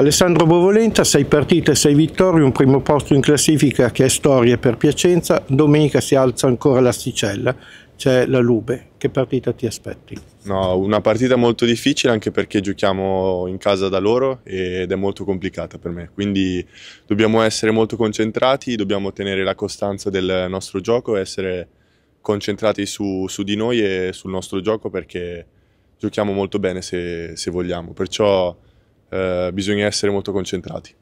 Alessandro Bovolenta, 6 partite, 6 vittorie, un primo posto in classifica che è storia per Piacenza, domenica si alza ancora l'asticella, c'è la Lube, che partita ti aspetti? No, una partita molto difficile anche perché giochiamo in casa da loro ed è molto complicata per me, quindi dobbiamo essere molto concentrati, dobbiamo tenere la costanza del nostro gioco, essere concentrati su, su di noi e sul nostro gioco perché giochiamo molto bene se, se vogliamo, perciò eh, bisogna essere molto concentrati.